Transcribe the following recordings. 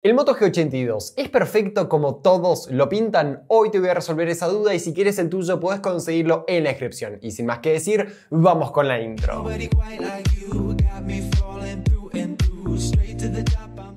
El Moto G82 es perfecto como todos lo pintan. Hoy te voy a resolver esa duda y si quieres el tuyo puedes conseguirlo en la descripción. Y sin más que decir, vamos con la intro.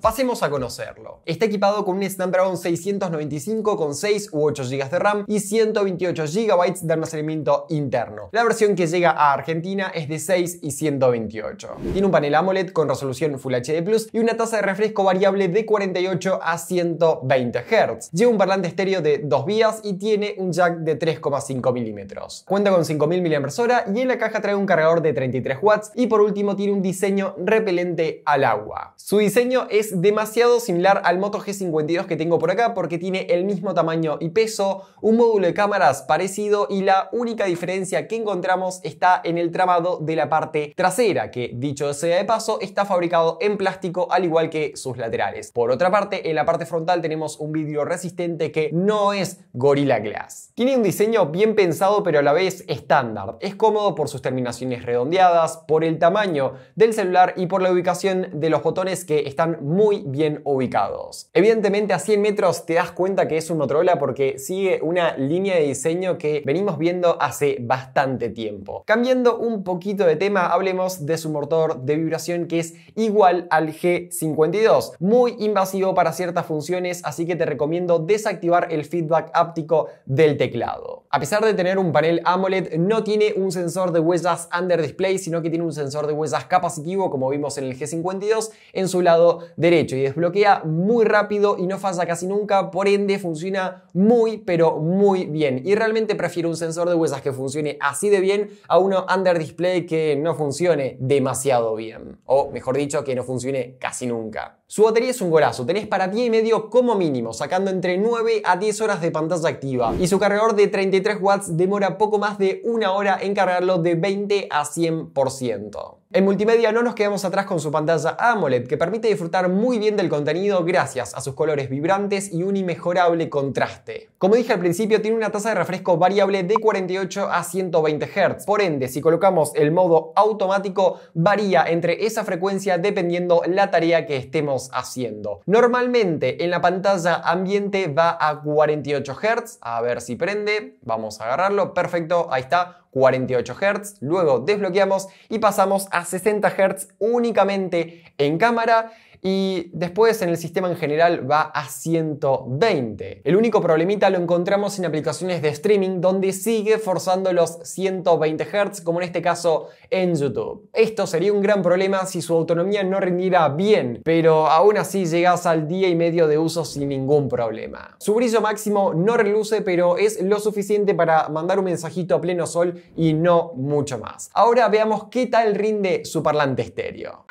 Pasemos a conocerlo. Está equipado con un Snapdragon 695 con 6 u 8 GB de RAM y 128 GB de almacenamiento interno. La versión que llega a Argentina es de 6 y 128. Tiene un panel AMOLED con resolución Full HD Plus y una tasa de refresco variable de 48 a 120 Hz. Lleva un parlante estéreo de dos vías y tiene un jack de 3,5 mm. Cuenta con 5000 mAh y en la caja trae un cargador de 33 watts y por último tiene un diseño repelente al agua. Su diseño es demasiado similar al Moto G52 que tengo por acá porque tiene el mismo tamaño y peso, un módulo de cámaras parecido y la única diferencia que encontramos está en el tramado de la parte trasera que, dicho sea de paso, está fabricado en plástico al igual que sus laterales. Por otra parte, en la parte frontal tenemos un vidrio resistente que no es Gorilla Glass. Tiene un diseño bien pensado pero a la vez estándar. Es cómodo por sus terminaciones redondeadas, por el tamaño del celular y por la ubicación de los botones que están muy muy bien ubicados. Evidentemente a 100 metros te das cuenta que es un Motorola porque sigue una línea de diseño que venimos viendo hace bastante tiempo. Cambiando un poquito de tema, hablemos de su motor de vibración que es igual al G52. Muy invasivo para ciertas funciones, así que te recomiendo desactivar el feedback áptico del teclado. A pesar de tener un panel AMOLED, no tiene un sensor de huellas under display, sino que tiene un sensor de huellas capacitivo, como vimos en el G52, en su lado de derecho y desbloquea muy rápido y no falla casi nunca, por ende funciona muy pero muy bien. Y realmente prefiero un sensor de huesas que funcione así de bien a uno under display que no funcione demasiado bien, o mejor dicho, que no funcione casi nunca. Su batería es un golazo, tenés para 10 y medio como mínimo, sacando entre 9 a 10 horas de pantalla activa. Y su cargador de 33 watts demora poco más de una hora en cargarlo de 20 a 100%. En multimedia no nos quedamos atrás con su pantalla AMOLED, que permite disfrutar muy bien del contenido gracias a sus colores vibrantes y un inmejorable contraste. Como dije al principio, tiene una tasa de refresco variable de 48 a 120 Hz, por ende, si colocamos el modo automático, varía entre esa frecuencia dependiendo la tarea que estemos haciendo. Normalmente en la pantalla ambiente va a 48 Hz, a ver si prende, vamos a agarrarlo, perfecto, ahí está. 48 Hz, luego desbloqueamos y pasamos a 60 Hz únicamente en cámara y después en el sistema en general va a 120. El único problemita lo encontramos en aplicaciones de streaming donde sigue forzando los 120 Hz, como en este caso en YouTube. Esto sería un gran problema si su autonomía no rindiera bien, pero aún así llegas al día y medio de uso sin ningún problema. Su brillo máximo no reluce, pero es lo suficiente para mandar un mensajito a pleno sol y no mucho más. Ahora veamos qué tal rinde su parlante estéreo.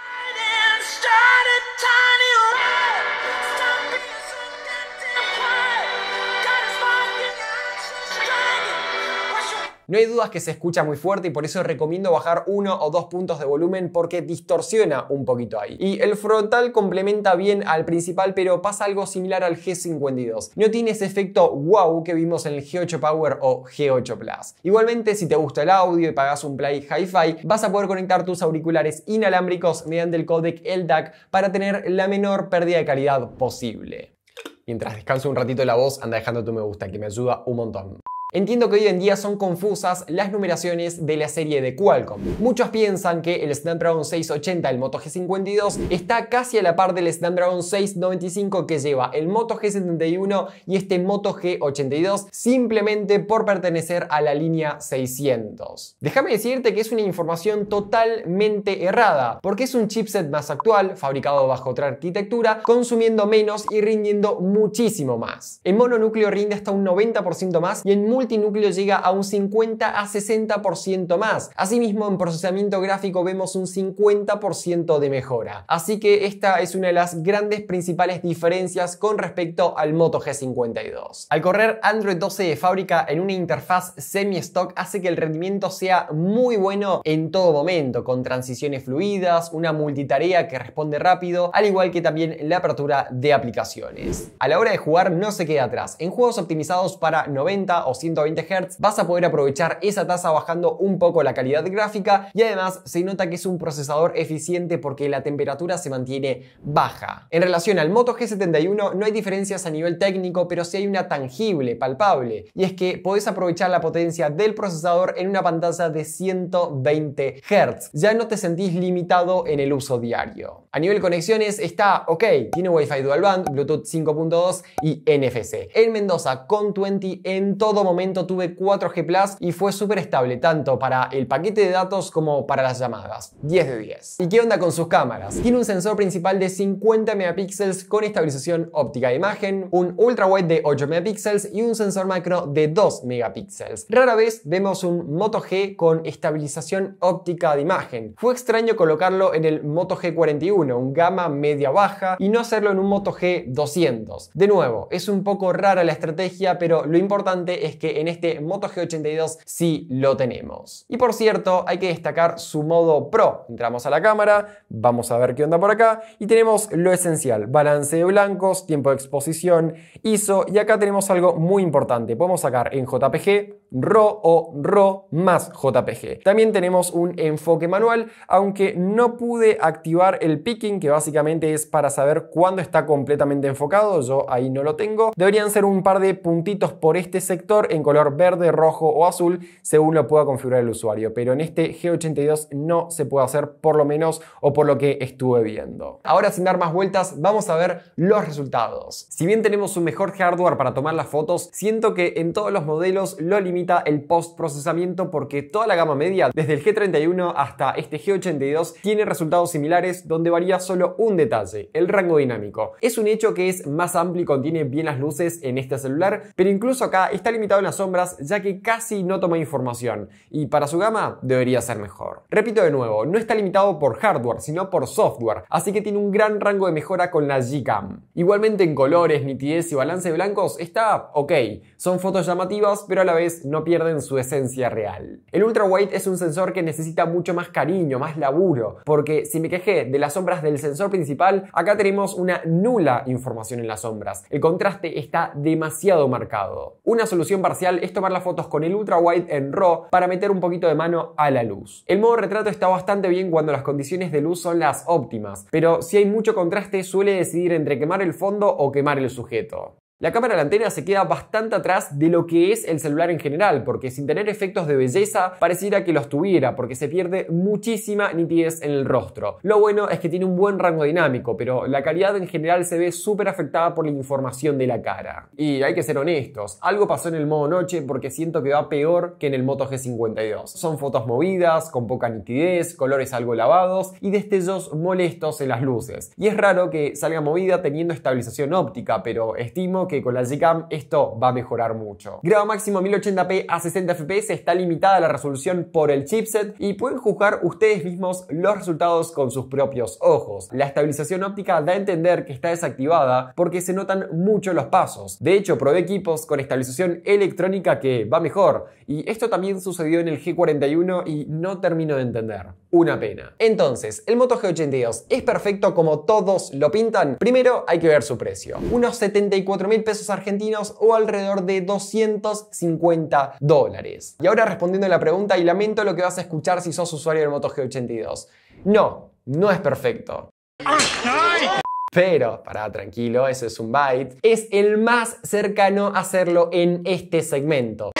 No hay dudas que se escucha muy fuerte y por eso recomiendo bajar uno o dos puntos de volumen porque distorsiona un poquito ahí. Y el frontal complementa bien al principal, pero pasa algo similar al G52. No tiene ese efecto wow que vimos en el G8 Power o G8 Plus. Igualmente, si te gusta el audio y pagas un Play Hi-Fi, vas a poder conectar tus auriculares inalámbricos mediante el codec LDAC para tener la menor pérdida de calidad posible. Mientras descanso un ratito la voz, anda dejando tu me gusta, que me ayuda un montón. Entiendo que hoy en día son confusas las numeraciones de la serie de Qualcomm. Muchos piensan que el Snapdragon 680 el Moto G52 está casi a la par del Snapdragon 695 que lleva el Moto G71 y este Moto G82 simplemente por pertenecer a la línea 600. Déjame decirte que es una información totalmente errada, porque es un chipset más actual, fabricado bajo otra arquitectura, consumiendo menos y rindiendo muchísimo más. En mononúcleo rinde hasta un 90% más y en multinúcleo llega a un 50 a 60% más. Asimismo, en procesamiento gráfico vemos un 50% de mejora. Así que esta es una de las grandes principales diferencias con respecto al Moto G52. Al correr Android 12 de fábrica en una interfaz semi-stock hace que el rendimiento sea muy bueno en todo momento, con transiciones fluidas, una multitarea que responde rápido, al igual que también la apertura de aplicaciones. A la hora de jugar no se queda atrás. En juegos optimizados para 90 o 100 120 Hz, vas a poder aprovechar esa tasa bajando un poco la calidad gráfica y además se nota que es un procesador eficiente porque la temperatura se mantiene baja. En relación al Moto G71 no hay diferencias a nivel técnico, pero sí hay una tangible, palpable, y es que podés aprovechar la potencia del procesador en una pantalla de 120 Hz. Ya no te sentís limitado en el uso diario. A nivel conexiones está OK, tiene Wi-Fi Dual Band, Bluetooth 5.2 y NFC. En Mendoza, con 20 en todo momento tuve 4G Plus y fue súper estable tanto para el paquete de datos como para las llamadas. 10 de 10. ¿Y qué onda con sus cámaras? Tiene un sensor principal de 50 megapíxeles con estabilización óptica de imagen, un ultra wide de 8 megapíxeles y un sensor macro de 2 megapíxeles. Rara vez vemos un Moto G con estabilización óptica de imagen. Fue extraño colocarlo en el Moto G41 un gama media-baja, y no hacerlo en un Moto G200. De nuevo, es un poco rara la estrategia, pero lo importante es que en este Moto G82 sí lo tenemos. Y por cierto, hay que destacar su modo Pro. Entramos a la cámara, vamos a ver qué onda por acá, y tenemos lo esencial, balance de blancos, tiempo de exposición, ISO, y acá tenemos algo muy importante. Podemos sacar en JPG, RAW o RAW más JPG. También tenemos un enfoque manual, aunque no pude activar el que básicamente es para saber cuándo está completamente enfocado, yo ahí no lo tengo. Deberían ser un par de puntitos por este sector en color verde, rojo o azul, según lo pueda configurar el usuario, pero en este G82 no se puede hacer por lo menos o por lo que estuve viendo. Ahora sin dar más vueltas, vamos a ver los resultados. Si bien tenemos un mejor hardware para tomar las fotos, siento que en todos los modelos lo limita el post procesamiento porque toda la gama media, desde el G31 hasta este G82, tiene resultados similares donde va solo un detalle, el rango dinámico. Es un hecho que es más amplio y contiene bien las luces en este celular, pero incluso acá está limitado en las sombras ya que casi no toma información y para su gama debería ser mejor. Repito de nuevo, no está limitado por hardware, sino por software, así que tiene un gran rango de mejora con la Gcam. Igualmente en colores, nitidez y balance de blancos está ok, son fotos llamativas pero a la vez no pierden su esencia real. El Ultra white es un sensor que necesita mucho más cariño, más laburo, porque si me quejé de la sombra del sensor principal, acá tenemos una nula información en las sombras. El contraste está demasiado marcado. Una solución parcial es tomar las fotos con el ultra wide en RAW para meter un poquito de mano a la luz. El modo retrato está bastante bien cuando las condiciones de luz son las óptimas, pero si hay mucho contraste suele decidir entre quemar el fondo o quemar el sujeto. La cámara de antena se queda bastante atrás de lo que es el celular en general, porque sin tener efectos de belleza pareciera que los tuviera, porque se pierde muchísima nitidez en el rostro. Lo bueno es que tiene un buen rango dinámico, pero la calidad en general se ve súper afectada por la información de la cara. Y hay que ser honestos, algo pasó en el modo noche porque siento que va peor que en el Moto G52. Son fotos movidas, con poca nitidez, colores algo lavados y destellos molestos en las luces. Y es raro que salga movida teniendo estabilización óptica, pero estimo que con la Gcam esto va a mejorar mucho. grado máximo 1080p a 60 fps, está limitada la resolución por el chipset y pueden juzgar ustedes mismos los resultados con sus propios ojos. La estabilización óptica da a entender que está desactivada porque se notan mucho los pasos. De hecho, probé equipos con estabilización electrónica que va mejor y esto también sucedió en el G41 y no termino de entender. Una pena. Entonces, el Moto G82 es perfecto como todos lo pintan. Primero hay que ver su precio. Unos 74.000 pesos argentinos o alrededor de 250 dólares. Y ahora respondiendo a la pregunta, y lamento lo que vas a escuchar si sos usuario del Moto G82. No, no es perfecto. Pero, para tranquilo, ese es un byte. Es el más cercano a hacerlo en este segmento.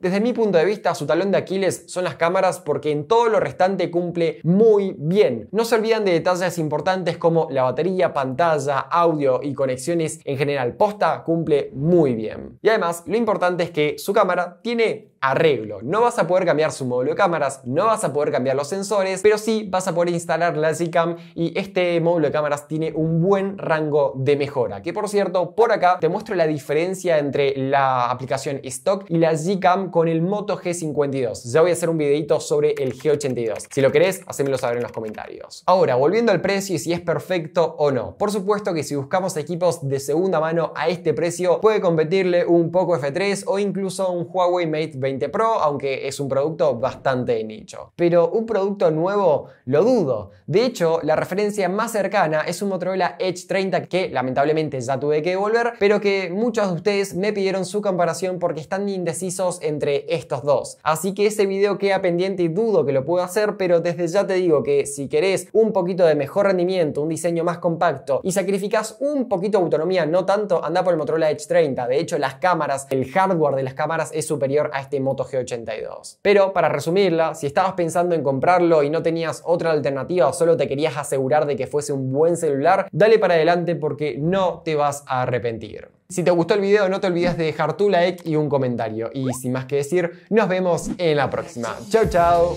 Desde mi punto de vista, su talón de Aquiles son las cámaras porque en todo lo restante cumple muy bien. No se olvidan de detalles importantes como la batería, pantalla, audio y conexiones en general. Posta cumple muy bien. Y además, lo importante es que su cámara tiene arreglo. No vas a poder cambiar su módulo de cámaras, no vas a poder cambiar los sensores, pero sí vas a poder instalar la Zcam y este módulo de cámaras tiene un buen rango de mejora. Que por cierto, por acá te muestro la diferencia entre la aplicación Stock y la Zcam con el Moto G52. Ya voy a hacer un videito sobre el G82. Si lo querés, hacémelo saber en los comentarios. Ahora, volviendo al precio y si es perfecto o no. Por supuesto que si buscamos equipos de segunda mano a este precio, puede competirle un Poco F3 o incluso un Huawei Mate 20 Pro, aunque es un producto bastante nicho. Pero un producto nuevo, lo dudo. De hecho, la referencia más cercana es un Motorola Edge 30 que lamentablemente ya tuve que devolver, pero que muchos de ustedes me pidieron su comparación porque están indecisos en estos dos. Así que ese video queda pendiente y dudo que lo pueda hacer, pero desde ya te digo que si querés un poquito de mejor rendimiento, un diseño más compacto y sacrificás un poquito de autonomía, no tanto, anda por el Motorola Edge 30. De hecho, las cámaras, el hardware de las cámaras es superior a este Moto G82. Pero para resumirla, si estabas pensando en comprarlo y no tenías otra alternativa solo te querías asegurar de que fuese un buen celular, dale para adelante porque no te vas a arrepentir. Si te gustó el video no te olvides de dejar tu like y un comentario. Y sin más que decir. Nos vemos en la próxima. Chao, chao.